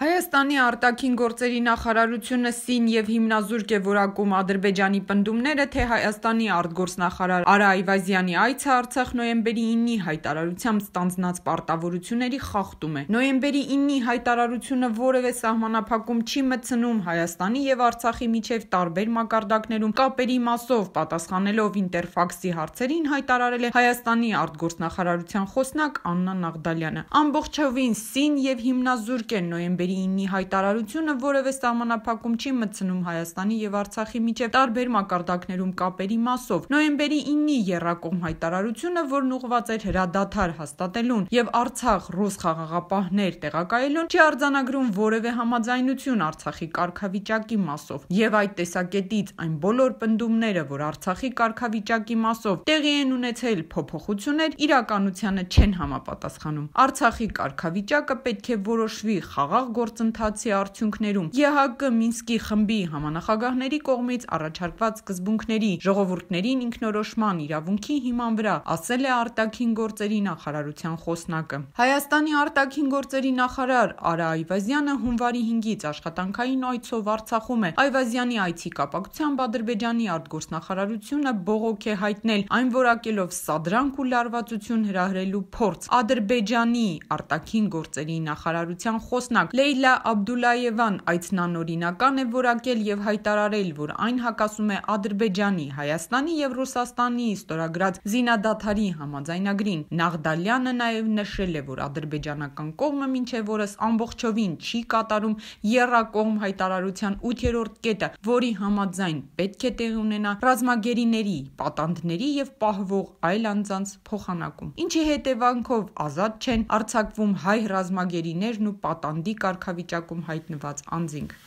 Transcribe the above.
Հայաստանի արտաքին գործերի նախարարությունը սին եւ հիմնազուրկ է որակում Ադրբեջանի պնդումները, թե Հայաստանի արտգործնախարար Արա Այվազյանի այցը Արցախ նոյեմբերի 9-ի հայտարարությամբ ստանձնած պարտավորությունների խախտում է։ Նոյեմբերի 9-ի հայտարարությունը որևէ սահմանափակում չի մտցնում Հայաստանի եւ Արցախի միջև տարբեր մակարդակներում կապերի մասով, պատասխանելով ինտերֆաքսի հարցերին հայտարարել է Հայաստանի արտգործնախարարության խոսնակ Աննա Նաղդալյանը։ Ամբողջովին սին եւ հիմնազուրկ են նոյեմբերի Բերների 9-ի հայտարարությունը որևէ սահմանափակում չի մտցնում Հայաստանի եւ Արցախի միջեւ տարբեր մակարդակներում կապերի մասով։ Նոյեմբերի 9-ի եռակողմ հայտարարությունը, որն ուղղված էր հրադադար հաստատելուն եւ Արցախ ռուս խաղաղապահներ տեղակայելուն, չի արձանագրում որևէ համաձայնություն Արցախի կարգավիճակի մասով եւ այդ տեսակետից այն բոլոր պնդումները, որ Արցախի կարգավիճակի մասով տեղի են ունեցել փոփոխություններ, իրականությանը չեն համապատասխանում։ Արցախի կարգավիճակը պետք է որոշվի խաղաղ գործընթացի արդյունքներում ԵՀԿ Մինսկի խմբի համանախագահների կողմից առաջարկված սկզբունքների, ժողովուրդներին ինքնորոշման իրավունքի հիման վրա, ասել է արտաքին գործերի նախարարության խոսնակը։ Հայաստանի արտաքին գործերի նախարար Արա Այվազյանը հունվարի 5-ից աշխատանքային այցով Արցախում է։ Այվազյանի այցի կապակցությամբ Ադրբեջանի արտգործնախարարությունը բողոք է հայտնել այն որակելով սադրանք ու լարվածություն հրահրելու փորձ։ Ադրբեջանի արտաքին գործերի նախարարության խոսնակ Լեյլա Աբդուլլաևան այդ նանօրինական է որակել և հայտարարել, որ այն հակասում է Ադրբեջանի, Հայաստանի և Ռուսաստանի ստորագրած զինադադարի համաձայնագրին։ Նաղդալյանը նաև նշել է, որ ադրբեջանական կողմը մինչև օրս ամբողջովին չի կատարում եռակողմ հայտարարության ութերորդ կետը, որի համաձայն պետք է տեղի ունենա ռազմագերիների, պատանդների և պահվող այլ անձանց փոխանակում, ինչի հետևանքով ազատ չեն արձակվում հայ ռազմագերիներն ու պատանդի կարգավորիչները կարգավիճակում հայտնված անձինք